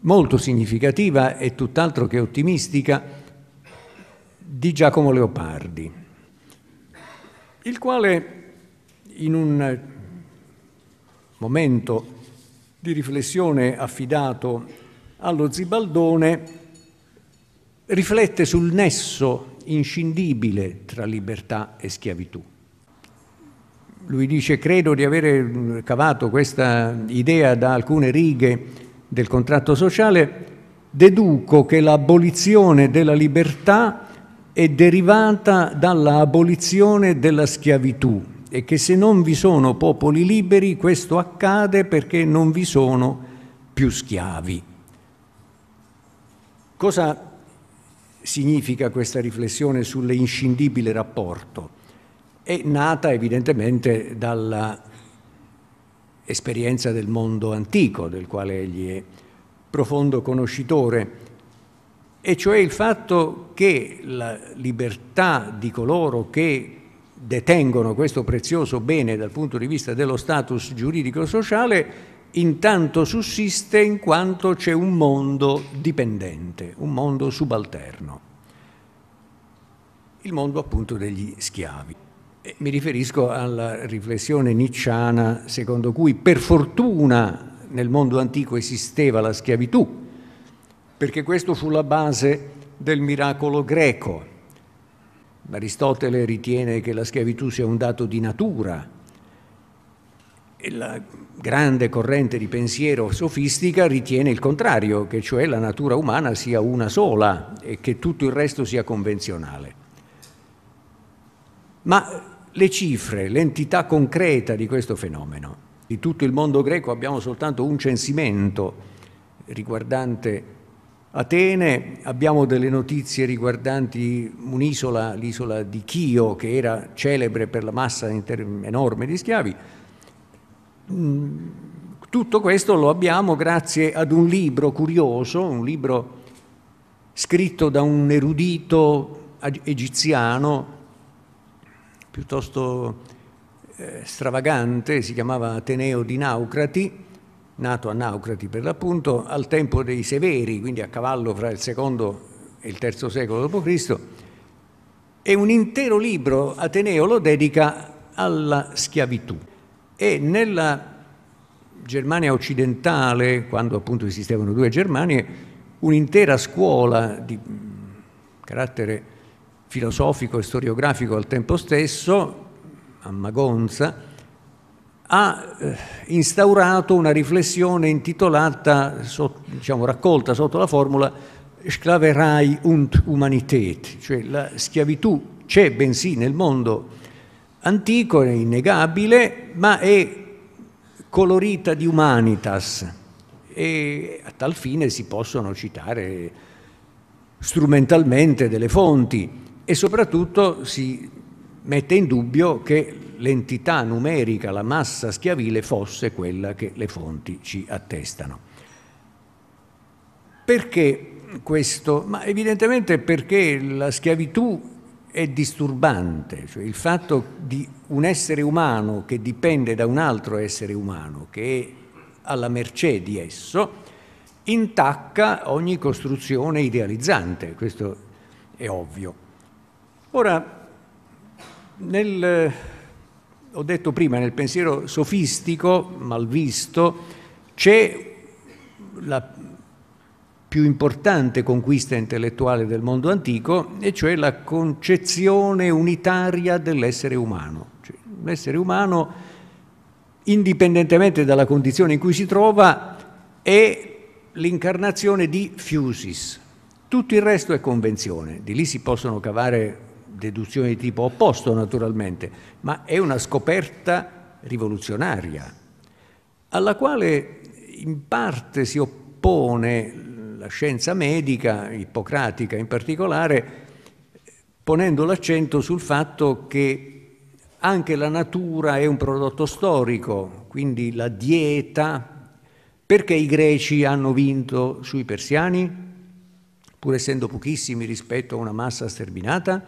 molto significativa e tutt'altro che ottimistica di Giacomo Leopardi, il quale in un momento di riflessione affidato allo Zibaldone riflette sul nesso inscindibile tra libertà e schiavitù. Lui dice credo di avere cavato questa idea da alcune righe del contratto sociale, deduco che l'abolizione della libertà è derivata dall'abolizione della schiavitù e che se non vi sono popoli liberi questo accade perché non vi sono più schiavi. Cosa significa questa riflessione sull'inscindibile rapporto? È nata evidentemente dalla esperienza del mondo antico del quale egli è profondo conoscitore, e cioè il fatto che la libertà di coloro che detengono questo prezioso bene dal punto di vista dello status giuridico-sociale intanto sussiste in quanto c'è un mondo dipendente, un mondo subalterno, il mondo appunto degli schiavi. Mi riferisco alla riflessione nicciana secondo cui per fortuna nel mondo antico esisteva la schiavitù, perché questo fu la base del miracolo greco. Aristotele ritiene che la schiavitù sia un dato di natura e la grande corrente di pensiero sofistica ritiene il contrario, che cioè la natura umana sia una sola e che tutto il resto sia convenzionale. Ma le cifre, l'entità concreta di questo fenomeno. Di tutto il mondo greco abbiamo soltanto un censimento riguardante Atene, abbiamo delle notizie riguardanti un'isola, l'isola di Chio, che era celebre per la massa enorme di schiavi. Mm, tutto questo lo abbiamo grazie ad un libro curioso, un libro scritto da un erudito egiziano piuttosto eh, stravagante, si chiamava Ateneo di Naucrati, nato a Naucrati per l'appunto, al tempo dei Severi, quindi a cavallo fra il secondo e il terzo secolo d.C., e un intero libro Ateneo lo dedica alla schiavitù. E nella Germania occidentale, quando appunto esistevano due Germanie, un'intera scuola di mm, carattere filosofico e storiografico al tempo stesso, a Magonza, ha eh, instaurato una riflessione intitolata, diciamo, raccolta sotto la formula Sclaverai und Humanität, cioè la schiavitù c'è bensì nel mondo antico, è innegabile, ma è colorita di humanitas e a tal fine si possono citare strumentalmente delle fonti e soprattutto si mette in dubbio che l'entità numerica, la massa schiavile, fosse quella che le fonti ci attestano. Perché questo? Ma evidentemente perché la schiavitù è disturbante, cioè il fatto di un essere umano che dipende da un altro essere umano, che è alla mercé di esso, intacca ogni costruzione idealizzante, questo è ovvio. Ora, nel, ho detto prima, nel pensiero sofistico, malvisto, c'è la più importante conquista intellettuale del mondo antico, e cioè la concezione unitaria dell'essere umano. Cioè, l'essere umano, indipendentemente dalla condizione in cui si trova, è l'incarnazione di fusis. Tutto il resto è convenzione, di lì si possono cavare deduzione di tipo opposto naturalmente, ma è una scoperta rivoluzionaria, alla quale in parte si oppone la scienza medica, ippocratica in particolare, ponendo l'accento sul fatto che anche la natura è un prodotto storico, quindi la dieta, perché i greci hanno vinto sui persiani, pur essendo pochissimi rispetto a una massa sterminata?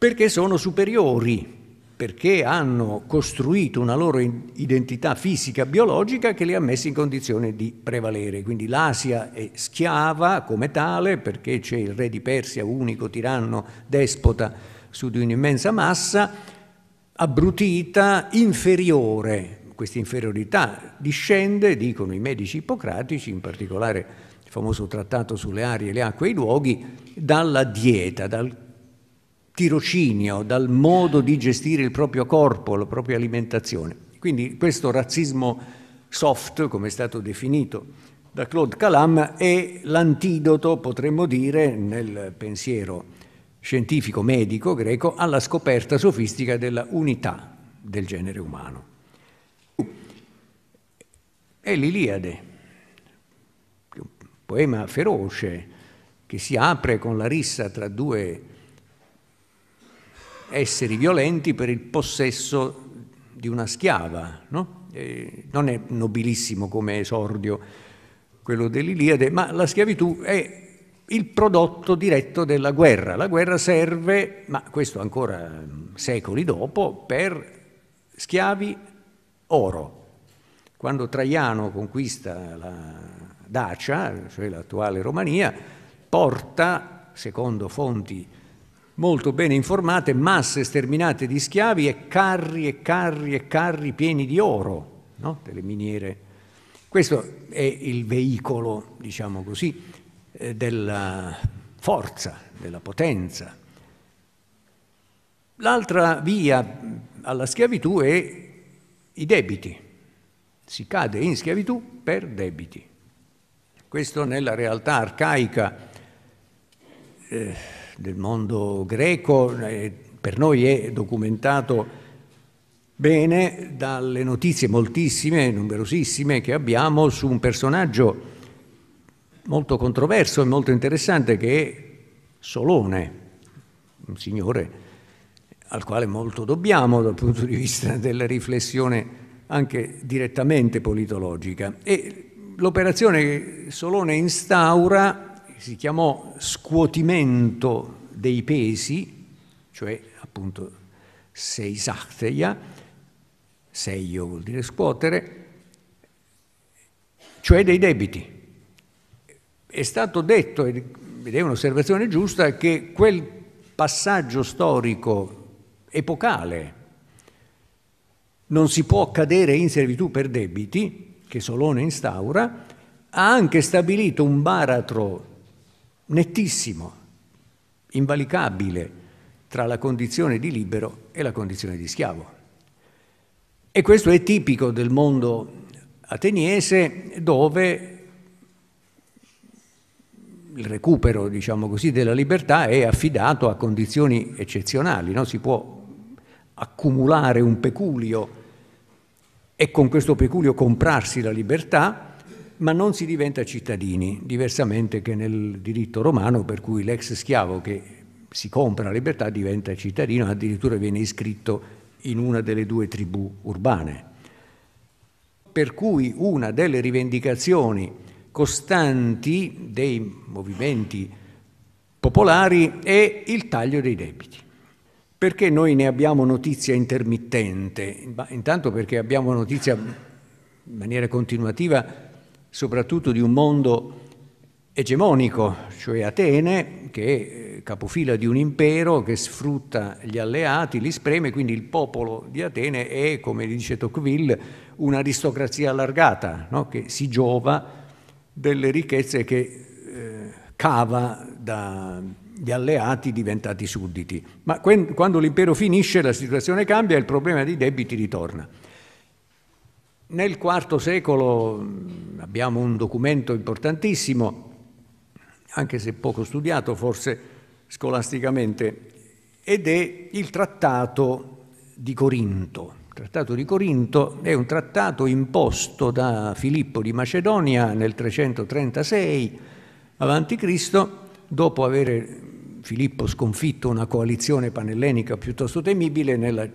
perché sono superiori, perché hanno costruito una loro identità fisica biologica che li ha messi in condizione di prevalere. Quindi l'Asia è schiava come tale perché c'è il re di Persia, unico tiranno, despota su di un'immensa massa, abbrutita, inferiore. Questa inferiorità discende, dicono i medici ippocratici, in particolare il famoso trattato sulle arie, le acque e i luoghi, dalla dieta, dal tirocinio, dal modo di gestire il proprio corpo, la propria alimentazione. Quindi questo razzismo soft, come è stato definito da Claude Calam, è l'antidoto, potremmo dire, nel pensiero scientifico medico greco alla scoperta sofistica della unità del genere umano. È l'Iliade, un poema feroce che si apre con la rissa tra due esseri violenti per il possesso di una schiava. No? Eh, non è nobilissimo come esordio quello dell'Iliade, ma la schiavitù è il prodotto diretto della guerra. La guerra serve, ma questo ancora mm, secoli dopo, per schiavi oro. Quando Traiano conquista la Dacia, cioè l'attuale Romania, porta, secondo fonti molto bene informate, masse sterminate di schiavi e carri e carri e carri pieni di oro, no? delle miniere. Questo è il veicolo, diciamo così, eh, della forza, della potenza. L'altra via alla schiavitù è i debiti. Si cade in schiavitù per debiti. Questo nella realtà arcaica eh, del mondo greco, eh, per noi è documentato bene dalle notizie moltissime, numerosissime che abbiamo su un personaggio molto controverso e molto interessante che è Solone, un signore al quale molto dobbiamo dal punto di vista della riflessione anche direttamente politologica. E l'operazione che Solone instaura che si chiamò scuotimento dei pesi, cioè appunto sei seisachteia, io vuol dire scuotere, cioè dei debiti. È stato detto, ed è un'osservazione giusta, che quel passaggio storico epocale non si può cadere in servitù per debiti, che Solone instaura, ha anche stabilito un baratro nettissimo, invalicabile tra la condizione di libero e la condizione di schiavo. E questo è tipico del mondo ateniese dove il recupero, diciamo così, della libertà è affidato a condizioni eccezionali, no? si può accumulare un peculio e con questo peculio comprarsi la libertà, ma non si diventa cittadini, diversamente che nel diritto romano per cui l'ex schiavo che si compra la libertà diventa cittadino, addirittura viene iscritto in una delle due tribù urbane. Per cui una delle rivendicazioni costanti dei movimenti popolari è il taglio dei debiti. Perché noi ne abbiamo notizia intermittente? Ma intanto perché abbiamo notizia in maniera continuativa soprattutto di un mondo egemonico, cioè Atene, che è capofila di un impero che sfrutta gli alleati, li spreme, quindi il popolo di Atene è, come dice Tocqueville, un'aristocrazia allargata, no? che si giova delle ricchezze che eh, cava dagli alleati diventati sudditi. Ma quando l'impero finisce la situazione cambia e il problema dei debiti ritorna. Nel IV secolo mm, abbiamo un documento importantissimo, anche se poco studiato forse scolasticamente, ed è il Trattato di Corinto. Il Trattato di Corinto è un trattato imposto da Filippo di Macedonia nel 336 a.C., dopo aver mm, Filippo sconfitto una coalizione panellenica piuttosto temibile nella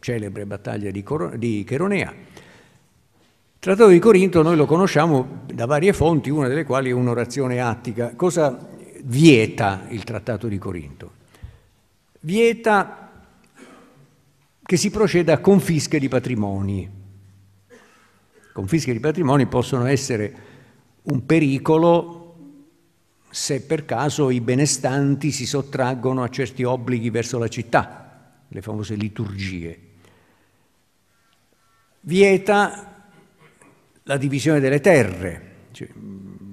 celebre battaglia di, Cheronea il Trattato di Corinto noi lo conosciamo da varie fonti, una delle quali è un'orazione attica. Cosa vieta il Trattato di Corinto? Vieta che si proceda a confische di patrimoni. Confische di patrimoni possono essere un pericolo se per caso i benestanti si sottraggono a certi obblighi verso la città, le famose liturgie. Vieta la divisione delle terre. Cioè,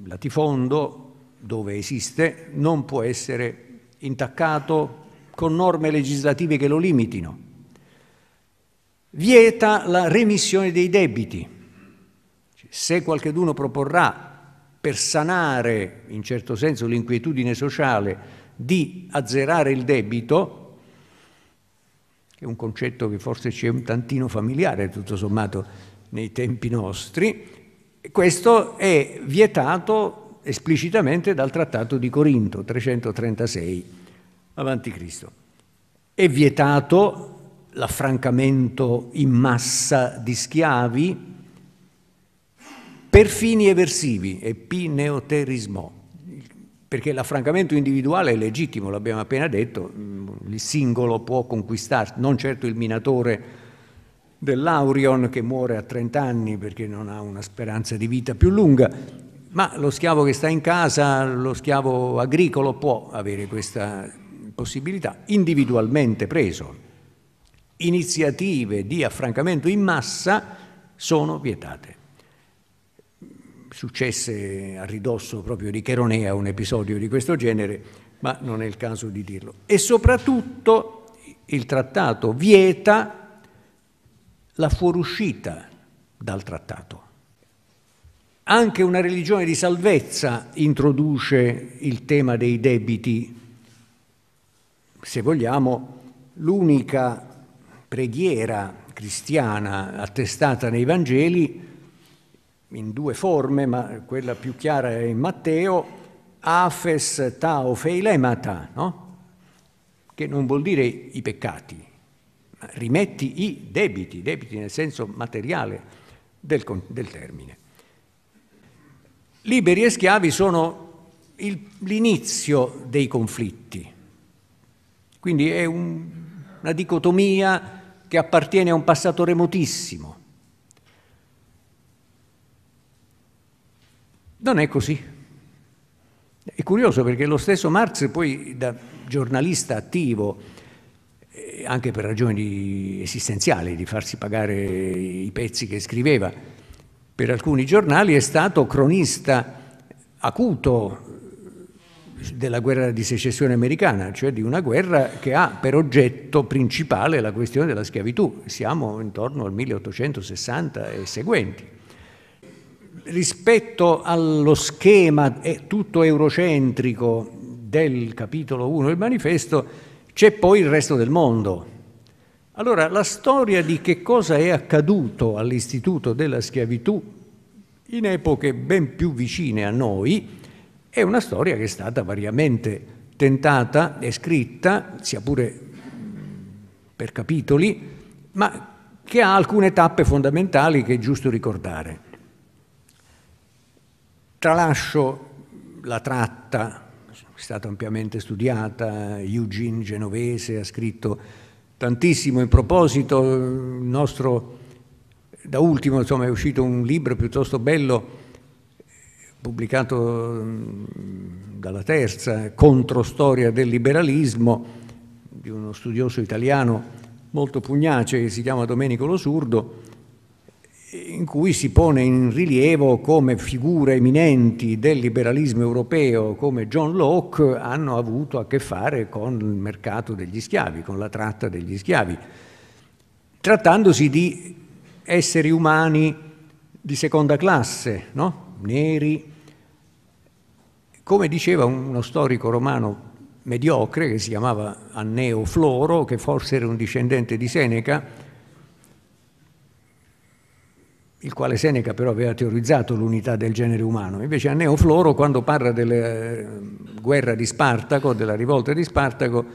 latifondo, dove esiste, non può essere intaccato con norme legislative che lo limitino. Vieta la remissione dei debiti. Cioè, se qualcheduno proporrà per sanare in certo senso l'inquietudine sociale di azzerare il debito, che è un concetto che forse ci è un tantino familiare tutto sommato nei tempi nostri, questo è vietato esplicitamente dal Trattato di Corinto 336 avanti Cristo. È vietato l'affrancamento in massa di schiavi per fini eversivi, e epineoterismo, perché l'affrancamento individuale è legittimo, l'abbiamo appena detto, il singolo può conquistare, non certo il minatore dell'Aurion che muore a 30 anni perché non ha una speranza di vita più lunga, ma lo schiavo che sta in casa, lo schiavo agricolo può avere questa possibilità, individualmente preso. Iniziative di affrancamento in massa sono vietate. Successe a ridosso proprio di Cheronea un episodio di questo genere, ma non è il caso di dirlo. E soprattutto il trattato vieta la fuoriuscita dal trattato. Anche una religione di salvezza introduce il tema dei debiti. Se vogliamo, l'unica preghiera cristiana attestata nei Vangeli in due forme, ma quella più chiara è in Matteo, afes tao feilemata, no? che non vuol dire i peccati, rimetti i debiti, debiti nel senso materiale del, del termine. Liberi e schiavi sono il, l'inizio dei conflitti, quindi è un, una dicotomia che appartiene a un passato remotissimo. Non è così. È curioso perché lo stesso Marx poi da giornalista attivo eh, anche per ragioni esistenziali, di farsi pagare i pezzi che scriveva. Per alcuni giornali è stato cronista acuto eh, della guerra di secessione americana, cioè di una guerra che ha per oggetto principale la questione della schiavitù. Siamo intorno al 1860 e seguenti. Rispetto allo schema tutto eurocentrico del capitolo 1 del manifesto, c'è poi il resto del mondo. Allora, la storia di che cosa è accaduto all'istituto della schiavitù in epoche ben più vicine a noi è una storia che è stata variamente tentata e scritta, sia pure per capitoli, ma che ha alcune tappe fondamentali che è giusto ricordare. Tralascio la tratta è stata ampiamente studiata, Eugene Genovese ha scritto tantissimo in proposito, nostro, da ultimo insomma, è uscito un libro piuttosto bello pubblicato dalla terza, Controstoria del liberalismo, di uno studioso italiano molto pugnace che si chiama Domenico Lo Surdo, in cui si pone in rilievo come figure eminenti del liberalismo europeo come John Locke hanno avuto a che fare con il mercato degli schiavi, con la tratta degli schiavi, trattandosi di esseri umani di seconda classe, no? neri. Come diceva uno storico romano mediocre che si chiamava Anneo Floro, che forse era un discendente di Seneca, il quale Seneca però aveva teorizzato l'unità del genere umano. Invece a Neofloro, quando parla della eh, guerra di Spartaco, della rivolta di Spartaco,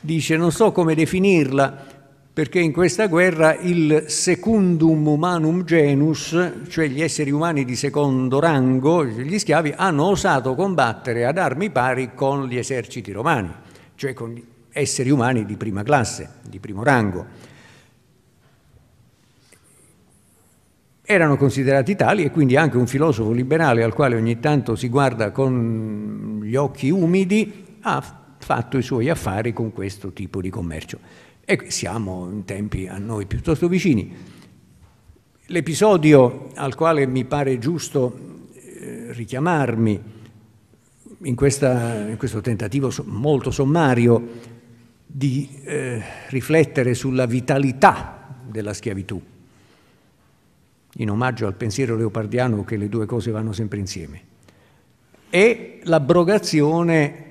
dice non so come definirla, perché in questa guerra il secundum humanum genus, cioè gli esseri umani di secondo rango, gli schiavi, hanno osato combattere ad armi pari con gli eserciti romani, cioè con gli esseri umani di prima classe, di primo rango. erano considerati tali e quindi anche un filosofo liberale al quale ogni tanto si guarda con gli occhi umidi ha fatto i suoi affari con questo tipo di commercio. E siamo in tempi a noi piuttosto vicini. L'episodio al quale mi pare giusto eh, richiamarmi in, questa, in, questo tentativo molto sommario di eh, riflettere sulla vitalità della schiavitù in omaggio al pensiero leopardiano che le due cose vanno sempre insieme, e l'abrogazione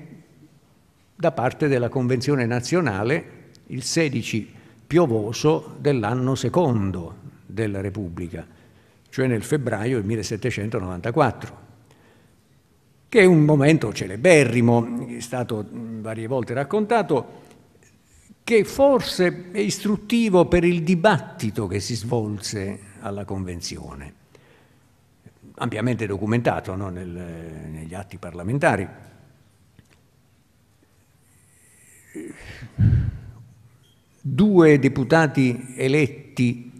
da parte della Convenzione nazionale il 16 piovoso dell'anno secondo della Repubblica, cioè nel febbraio del 1794, che è un momento celeberrimo, è stato varie volte raccontato, che forse è istruttivo per il dibattito che si svolse alla Convenzione, ampiamente documentato no, nel, negli atti parlamentari. Due deputati eletti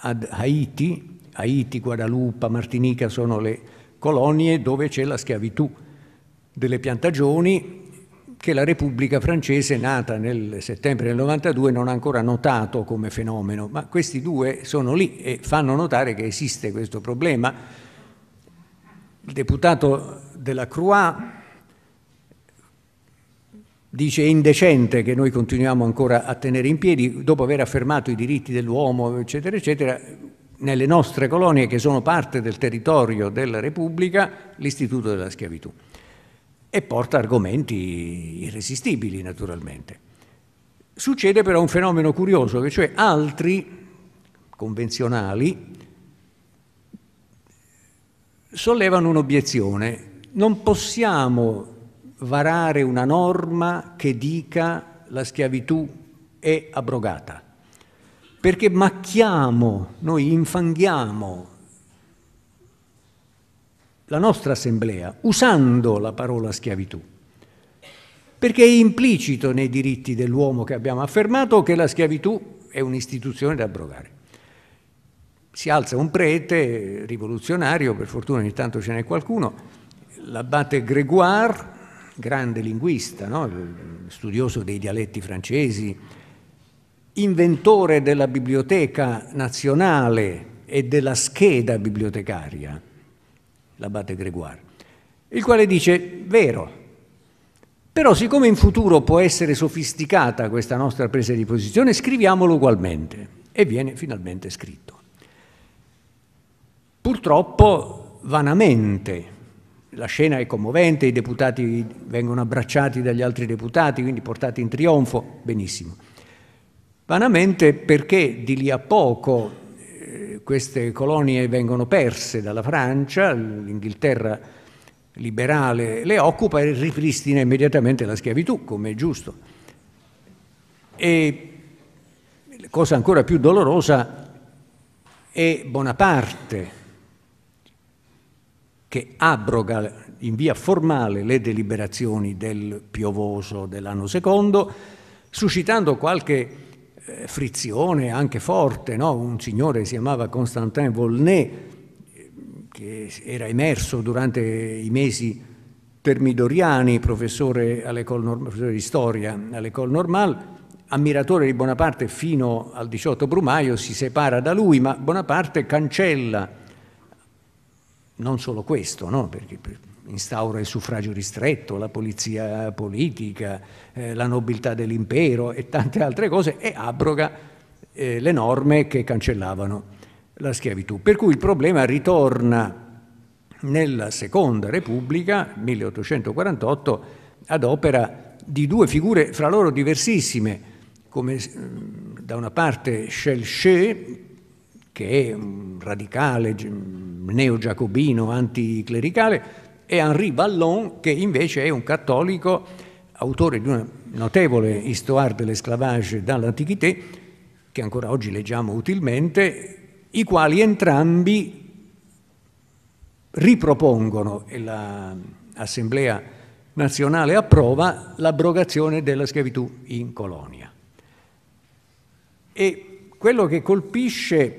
ad Haiti, Haiti, Guadalupe, Martinica sono le colonie dove c'è la schiavitù delle piantagioni che la Repubblica francese, nata nel settembre del 92, non ha ancora notato come fenomeno, ma questi due sono lì e fanno notare che esiste questo problema. Il deputato della Croix dice è indecente che noi continuiamo ancora a tenere in piedi, dopo aver affermato i diritti dell'uomo, eccetera, eccetera, nelle nostre colonie che sono parte del territorio della Repubblica, l'istituto della schiavitù e porta argomenti irresistibili naturalmente. Succede però un fenomeno curioso, che cioè altri convenzionali sollevano un'obiezione. Non possiamo varare una norma che dica la schiavitù è abrogata, perché macchiamo, noi infanghiamo la nostra assemblea usando la parola schiavitù, perché è implicito nei diritti dell'uomo che abbiamo affermato che la schiavitù è un'istituzione da abrogare. Si alza un prete rivoluzionario, per fortuna ogni tanto ce n'è qualcuno, l'abate Gregoire, grande linguista, no? studioso dei dialetti francesi, inventore della biblioteca nazionale e della scheda bibliotecaria, l'abate Gregoire, il quale dice, vero, però siccome in futuro può essere sofisticata questa nostra presa di posizione, scriviamolo ugualmente e viene finalmente scritto. Purtroppo vanamente, la scena è commovente, i deputati vengono abbracciati dagli altri deputati, quindi portati in trionfo, benissimo. Vanamente perché di lì a poco queste colonie vengono perse dalla Francia, l'Inghilterra liberale le occupa e ripristina immediatamente la schiavitù, come è giusto. E la cosa ancora più dolorosa è Bonaparte, che abroga in via formale le deliberazioni del piovoso dell'anno secondo, suscitando qualche eh, frizione anche forte, no? un signore si chiamava Constantin Volnay, che era emerso durante i mesi termidoriani, professore, professore di storia all'École Normale, ammiratore di Bonaparte fino al 18 Brumaio, si separa da lui, ma Bonaparte cancella non solo questo, no? perché instaura il suffragio ristretto, la polizia politica, eh, la nobiltà dell'impero e tante altre cose e abroga eh, le norme che cancellavano la schiavitù. Per cui il problema ritorna nella Seconda Repubblica, 1848, ad opera di due figure fra loro diversissime, come eh, da una parte Chelché, che è un radicale neogiacobino anticlericale, e Henri Vallon, che invece è un cattolico, autore di una notevole histoire de l'esclavage dall'Antichité, che ancora oggi leggiamo utilmente, i quali entrambi ripropongono, e l'Assemblea nazionale approva, l'abrogazione della schiavitù in colonia. E quello che colpisce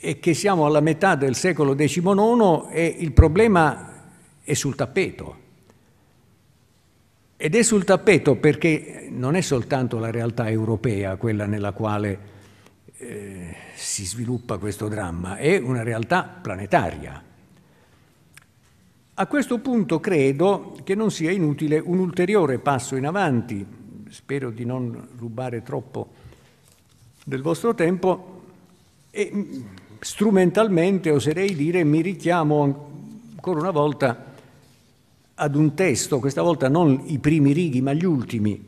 è che siamo alla metà del secolo XIX e il problema è sul tappeto. Ed è sul tappeto perché non è soltanto la realtà europea quella nella quale eh, si sviluppa questo dramma, è una realtà planetaria. A questo punto credo che non sia inutile un ulteriore passo in avanti, spero di non rubare troppo del vostro tempo, e mm, strumentalmente oserei dire mi richiamo ancora una volta a ad un testo, questa volta non i primi righi ma gli ultimi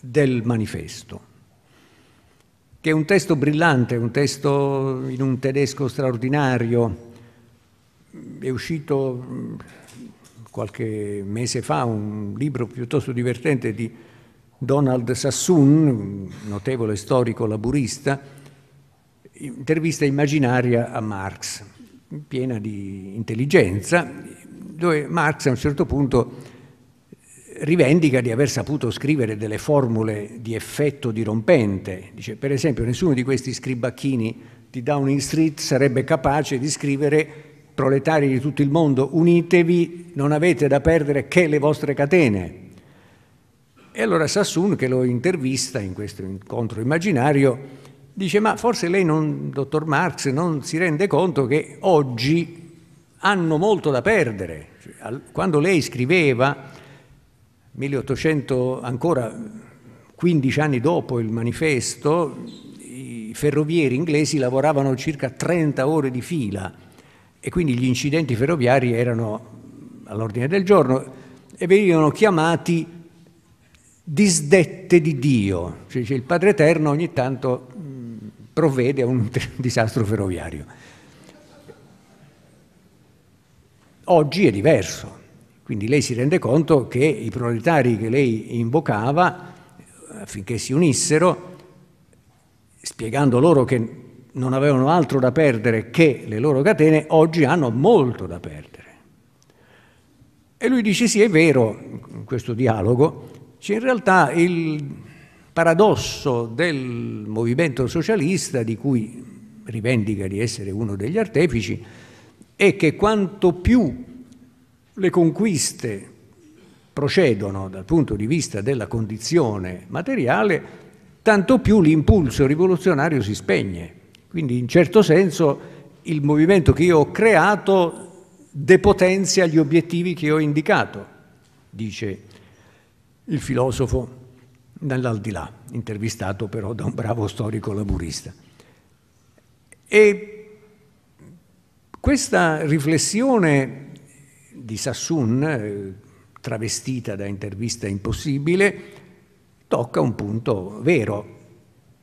del manifesto, che è un testo brillante, un testo in un tedesco straordinario, è uscito mm, qualche mese fa un libro piuttosto divertente di Donald Sassoon, un notevole storico laburista, intervista immaginaria a Marx, piena di intelligenza dove Marx a un certo punto rivendica di aver saputo scrivere delle formule di effetto dirompente. Dice, per esempio, nessuno di questi scribacchini di Downing Street sarebbe capace di scrivere proletari di tutto il mondo, unitevi, non avete da perdere che le vostre catene. E allora Sassoon, che lo intervista in questo incontro immaginario, dice, ma forse lei, non, dottor Marx, non si rende conto che oggi hanno molto da perdere, quando lei scriveva, 1800, ancora 15 anni dopo il manifesto, i ferrovieri inglesi lavoravano circa 30 ore di fila e quindi gli incidenti ferroviari erano all'ordine del giorno e venivano chiamati disdette di Dio, cioè il Padre Eterno ogni tanto provvede a un disastro ferroviario. Oggi è diverso, quindi lei si rende conto che i proletari che lei invocava eh, affinché si unissero, spiegando loro che non avevano altro da perdere che le loro catene, oggi hanno molto da perdere. E lui dice sì, è vero, in questo dialogo, c'è in realtà il paradosso del movimento socialista di cui rivendica di essere uno degli artefici, è che quanto più le conquiste procedono dal punto di vista della condizione materiale, tanto più l'impulso rivoluzionario si spegne. Quindi in certo senso il movimento che io ho creato depotenzia gli obiettivi che ho indicato, dice il filosofo nell'aldilà, intervistato però da un bravo storico laburista. E questa riflessione di Sassoon, eh, travestita da intervista impossibile, tocca un punto vero,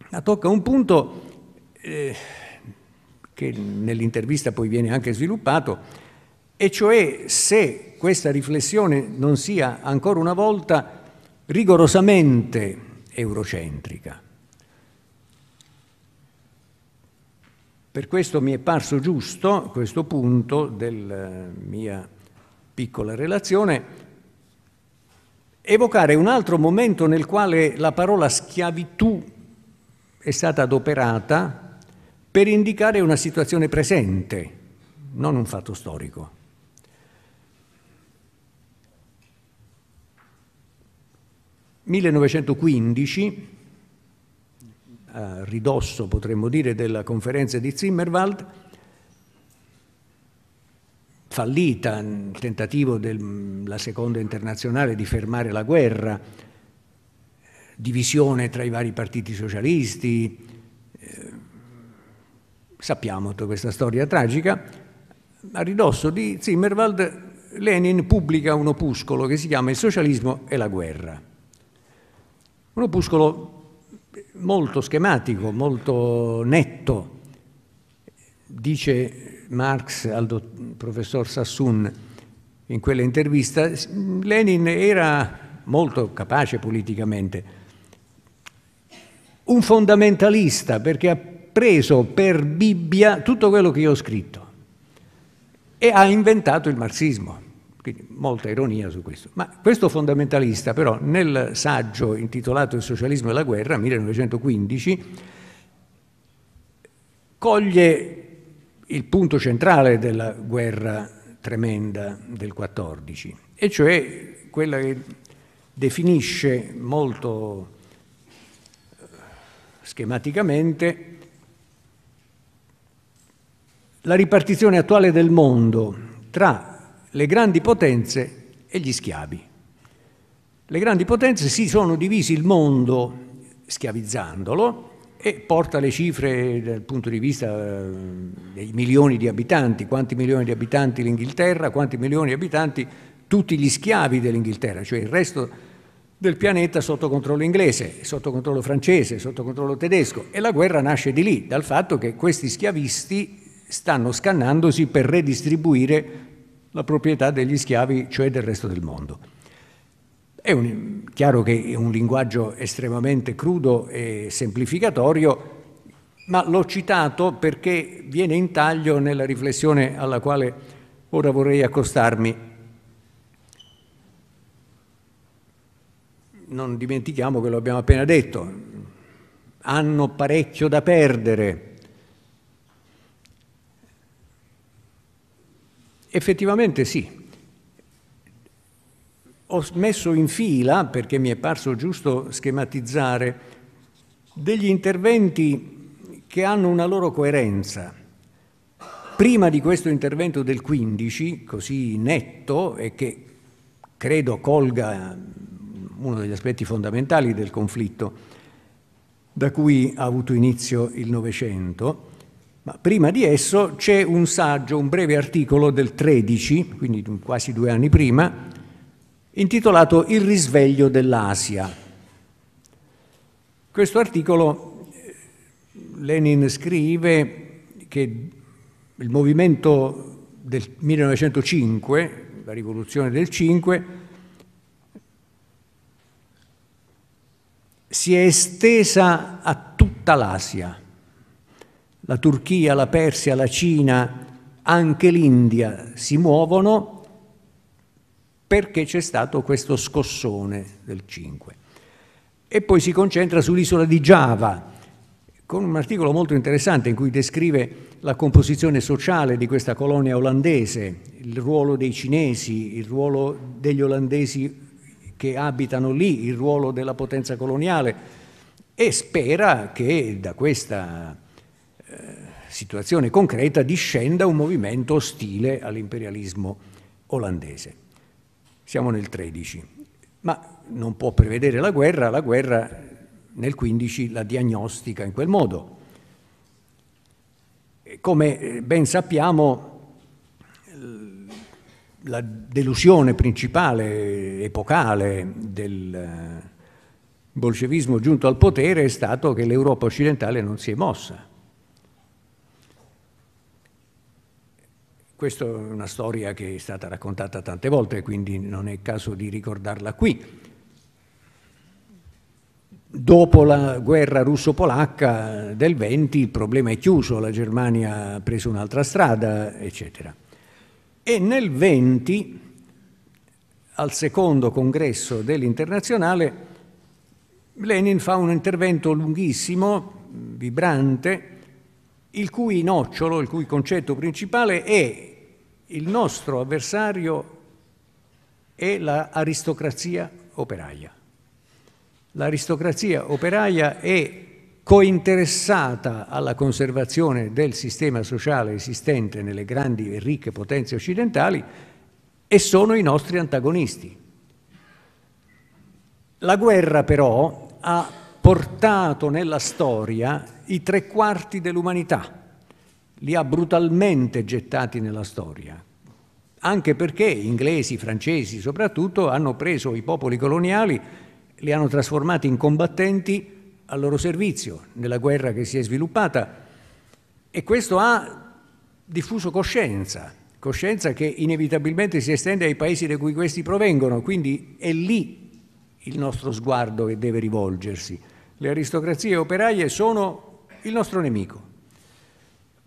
ma tocca un punto eh, che nell'intervista poi viene anche sviluppato, e cioè se questa riflessione non sia ancora una volta rigorosamente eurocentrica. Per questo mi è parso giusto questo punto della eh, mia piccola relazione evocare un altro momento nel quale la parola schiavitù è stata adoperata per indicare una situazione presente, non un fatto storico. «1915 a ridosso, potremmo dire, della conferenza di Zimmerwald, fallita il mm, tentativo della mm, seconda internazionale di fermare la guerra, divisione tra i vari partiti socialisti, eh, sappiamo tutta questa storia tragica, a ridosso di Zimmerwald Lenin pubblica un opuscolo che si chiama Il socialismo e la guerra. Un opuscolo molto schematico, molto netto. Dice Marx al professor Sassoon in quella intervista, Lenin era molto capace politicamente, un fondamentalista perché ha preso per Bibbia tutto quello che io ho scritto e ha inventato il marxismo. Quindi molta ironia su questo. Ma questo fondamentalista però nel saggio intitolato Il socialismo e la guerra, 1915, coglie il punto centrale della guerra tremenda del 14, e cioè quella che definisce molto eh, schematicamente la ripartizione attuale del mondo tra le grandi potenze e gli schiavi. Le grandi potenze si sono divisi il mondo schiavizzandolo e porta le cifre dal punto di vista eh, dei milioni di abitanti, quanti milioni di abitanti l'Inghilterra, quanti milioni di abitanti tutti gli schiavi dell'Inghilterra, cioè il resto del pianeta sotto controllo inglese, sotto controllo francese, sotto controllo tedesco e la guerra nasce di lì, dal fatto che questi schiavisti stanno scannandosi per redistribuire la proprietà degli schiavi, cioè del resto del mondo. È un, chiaro che è un linguaggio estremamente crudo e semplificatorio, ma l'ho citato perché viene in taglio nella riflessione alla quale ora vorrei accostarmi. Non dimentichiamo che lo abbiamo appena detto, hanno parecchio da perdere Effettivamente sì. Ho messo in fila, perché mi è parso giusto schematizzare, degli interventi che hanno una loro coerenza. Prima di questo intervento del 15, così netto e che credo colga uno degli aspetti fondamentali del conflitto da cui ha avuto inizio il Novecento, ma prima di esso c'è un saggio, un breve articolo del 13, quindi quasi due anni prima, intitolato Il risveglio dell'Asia. Questo articolo eh, Lenin scrive che il movimento del 1905, la rivoluzione del 5, si è estesa a tutta l'Asia la Turchia, la Persia, la Cina, anche l'India si muovono perché c'è stato questo scossone del 5. E poi si concentra sull'isola di Giava, con un articolo molto interessante in cui descrive la composizione sociale di questa colonia olandese, il ruolo dei cinesi, il ruolo degli olandesi che abitano lì, il ruolo della potenza coloniale e spera che da questa situazione concreta discenda un movimento ostile all'imperialismo olandese. Siamo nel 13, ma non può prevedere la guerra, la guerra nel 15 la diagnostica in quel modo. Come eh, ben sappiamo, la delusione principale, epocale del eh, bolscevismo giunto al potere è stato che l'Europa occidentale non si è mossa Questa è una storia che è stata raccontata tante volte, quindi non è caso di ricordarla qui. Dopo la guerra russo-polacca del 20 il problema è chiuso, la Germania ha preso un'altra strada, eccetera. E nel 20, al secondo congresso dell'Internazionale, Lenin fa un intervento lunghissimo, vibrante, il cui nocciolo, il cui concetto principale è il nostro avversario è l'aristocrazia operaia. L'aristocrazia operaia è cointeressata alla conservazione del sistema sociale esistente nelle grandi e ricche potenze occidentali e sono i nostri antagonisti. La guerra però ha portato nella storia i tre quarti dell'umanità li ha brutalmente gettati nella storia, anche perché inglesi, francesi soprattutto, hanno preso i popoli coloniali, li hanno trasformati in combattenti al loro servizio nella guerra che si è sviluppata e questo ha diffuso coscienza, coscienza che inevitabilmente si estende ai paesi da cui questi provengono, quindi è lì il nostro sguardo che deve rivolgersi. Le aristocrazie operaie sono il nostro nemico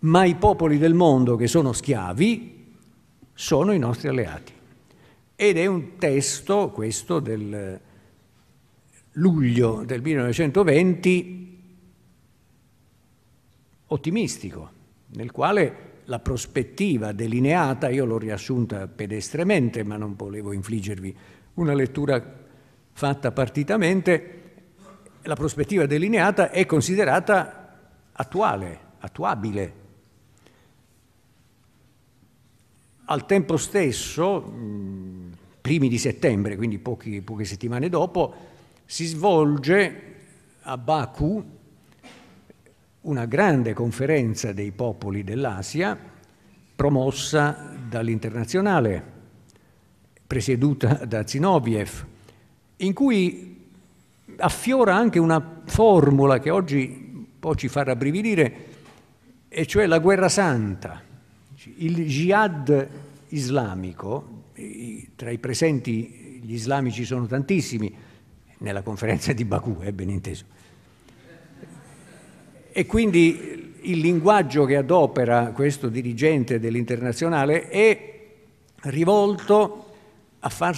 ma i popoli del mondo che sono schiavi sono i nostri alleati. Ed è un testo, questo del luglio del 1920, ottimistico, nel quale la prospettiva delineata, io l'ho riassunta pedestremente, ma non volevo infliggervi una lettura fatta partitamente, la prospettiva delineata è considerata attuale, attuabile, Al tempo stesso, primi di settembre, quindi pochi, poche settimane dopo, si svolge a Baku una grande conferenza dei popoli dell'Asia promossa dall'internazionale, presieduta da Zinoviev, in cui affiora anche una formula che oggi un po' ci fa rabbrividire, e cioè la guerra santa il jihad islamico, tra i presenti gli islamici sono tantissimi, nella conferenza di Baku, eh, ben inteso. E quindi il linguaggio che adopera questo dirigente dell'internazionale è rivolto a far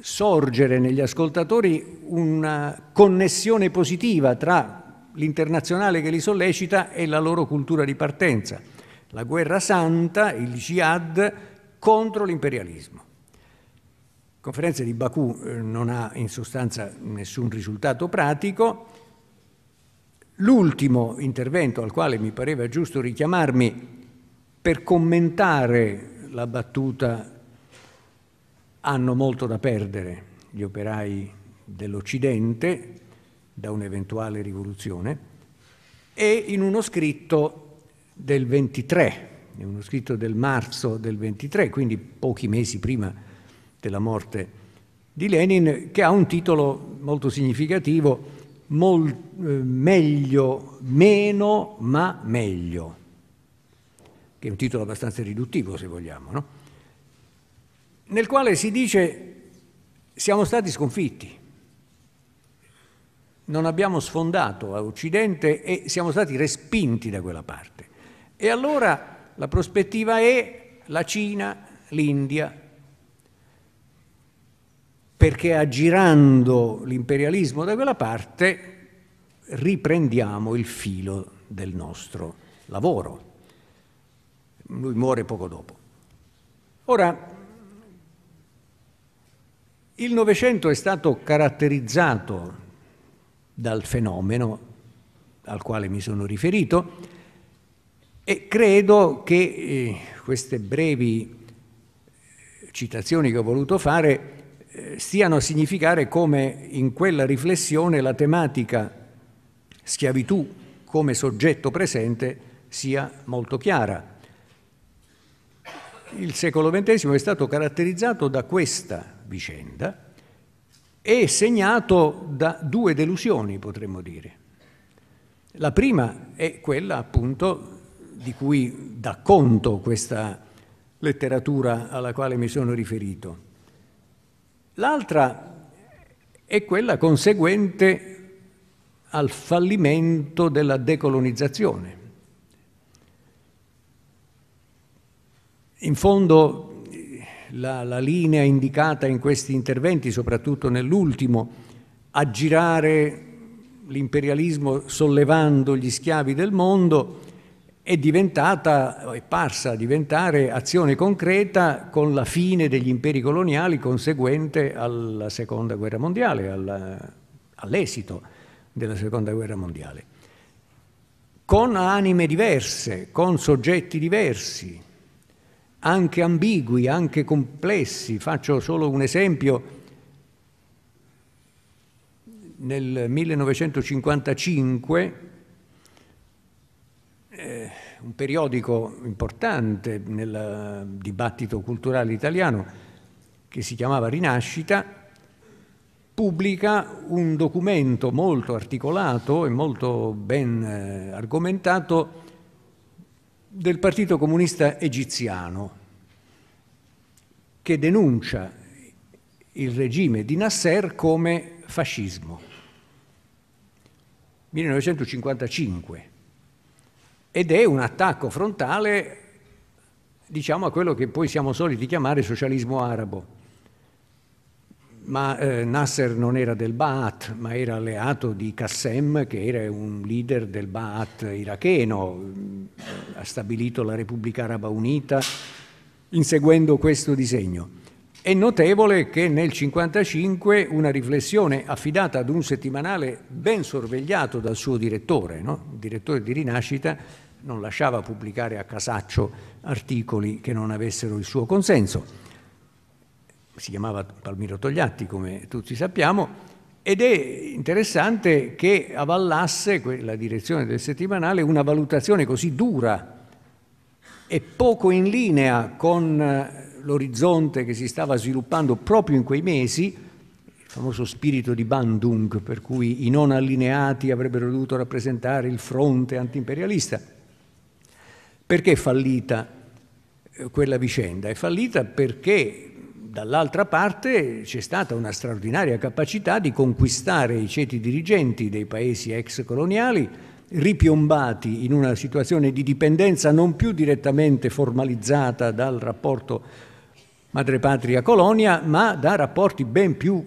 sorgere negli ascoltatori una connessione positiva tra l'internazionale che li sollecita e la loro cultura di partenza la guerra santa, il jihad contro l'imperialismo. La conferenza di Baku eh, non ha in sostanza nessun risultato pratico. L'ultimo intervento al quale mi pareva giusto richiamarmi per commentare la battuta hanno molto da perdere gli operai dell'Occidente da un'eventuale rivoluzione e in uno scritto del 23, è uno scritto del marzo del 23, quindi pochi mesi prima della morte di Lenin, che ha un titolo molto significativo, mol, eh, meglio, meno ma meglio, che è un titolo abbastanza riduttivo se vogliamo, no? nel quale si dice siamo stati sconfitti, non abbiamo sfondato a Occidente e siamo stati respinti da quella parte. E allora la prospettiva è la Cina, l'India, perché aggirando l'imperialismo da quella parte riprendiamo il filo del nostro lavoro. Lui muore poco dopo. Ora, il Novecento è stato caratterizzato dal fenomeno al quale mi sono riferito, e credo che eh, queste brevi citazioni che ho voluto fare eh, stiano a significare come in quella riflessione la tematica schiavitù come soggetto presente sia molto chiara. Il secolo XX è stato caratterizzato da questa vicenda e segnato da due delusioni, potremmo dire. La prima è quella appunto di cui dà conto questa letteratura alla quale mi sono riferito. L'altra è quella conseguente al fallimento della decolonizzazione. In fondo la, la, linea indicata in questi interventi, soprattutto nell'ultimo, aggirare l'imperialismo sollevando gli schiavi del mondo, è diventata, è parsa a diventare azione concreta con la fine degli imperi coloniali conseguente alla seconda guerra mondiale, alla, all'esito della seconda guerra mondiale, con anime diverse, con soggetti diversi, anche ambigui, anche complessi. Faccio solo un esempio. Nel 1955 un periodico importante nel dibattito culturale italiano che si chiamava Rinascita, pubblica un documento molto articolato e molto ben eh, argomentato del Partito Comunista Egiziano, che denuncia il regime di Nasser come fascismo. 1955 ed è un attacco frontale diciamo a quello che poi siamo soliti chiamare socialismo arabo. Ma eh, Nasser non era del Ba'ath, ma era alleato di Qassem, che era un leader del Ba'ath iracheno, eh, ha stabilito la Repubblica Araba Unita inseguendo questo disegno. È notevole che nel 1955 una riflessione affidata ad un settimanale ben sorvegliato dal suo direttore, no? il direttore di Rinascita, non lasciava pubblicare a casaccio articoli che non avessero il suo consenso. Si chiamava Palmiro Togliatti, come tutti sappiamo, ed è interessante che avallasse la direzione del settimanale una valutazione così dura e poco in linea con eh, l'orizzonte che si stava sviluppando proprio in quei mesi, il famoso spirito di Bandung, per cui i non allineati avrebbero dovuto rappresentare il fronte antiimperialista. Perché è fallita eh, quella vicenda? È fallita perché dall'altra parte c'è stata una straordinaria capacità di conquistare i ceti dirigenti dei paesi ex coloniali, ripiombati in una situazione di dipendenza non più direttamente formalizzata dal rapporto madrepatria-colonia, ma da rapporti ben più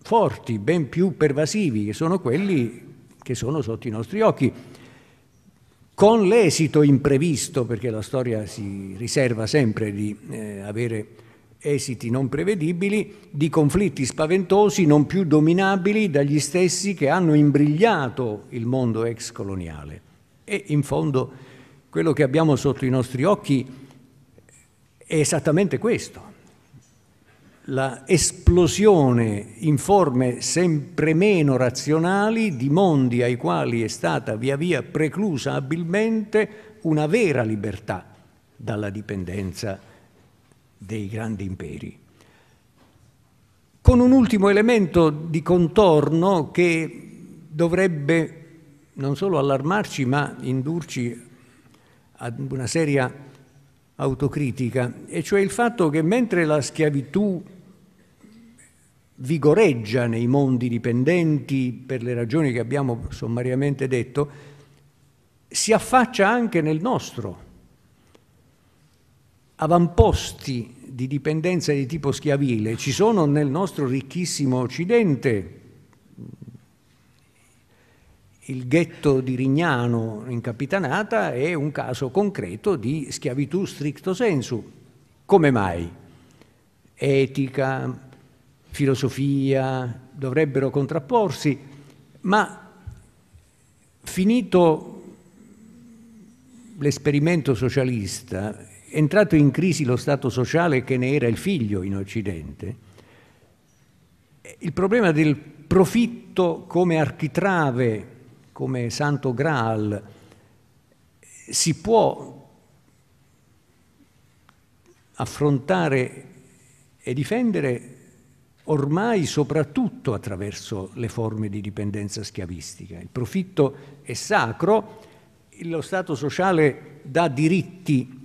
forti, ben più pervasivi, che sono quelli che sono sotto i nostri occhi con l'esito imprevisto, perché la storia si riserva sempre di eh, avere esiti non prevedibili, di conflitti spaventosi non più dominabili dagli stessi che hanno imbrigliato il mondo ex coloniale. E in fondo quello che abbiamo sotto i nostri occhi è esattamente questo la esplosione in forme sempre meno razionali di mondi ai quali è stata via via preclusa abilmente una vera libertà dalla dipendenza dei grandi imperi. Con un ultimo elemento di contorno che dovrebbe non solo allarmarci ma indurci ad una seria autocritica, e cioè il fatto che mentre la schiavitù vigoreggia nei mondi dipendenti per le ragioni che abbiamo sommariamente detto, si affaccia anche nel nostro. Avamposti di dipendenza di tipo schiavile ci sono nel nostro ricchissimo Occidente, il ghetto di Rignano in Capitanata è un caso concreto di schiavitù stricto sensu. Come mai? Etica, filosofia dovrebbero contrapporsi, ma finito l'esperimento socialista, entrato in crisi lo Stato sociale che ne era il figlio in Occidente, il problema del profitto come architrave, come santo graal, si può affrontare e difendere ormai soprattutto attraverso le forme di dipendenza schiavistica. Il profitto è sacro, lo Stato sociale dà diritti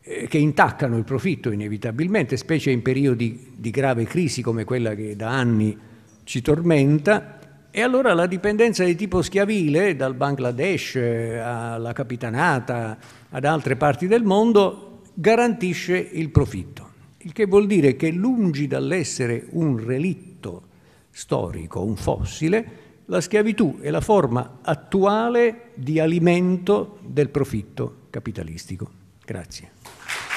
eh, che intaccano il profitto inevitabilmente, specie in periodi di grave crisi come quella che da anni ci tormenta, e allora la dipendenza di tipo schiavile, dal Bangladesh eh, alla Capitanata ad altre parti del mondo, garantisce il profitto il che vuol dire che lungi dall'essere un relitto storico, un fossile, la schiavitù è la forma attuale di alimento del profitto capitalistico. Grazie.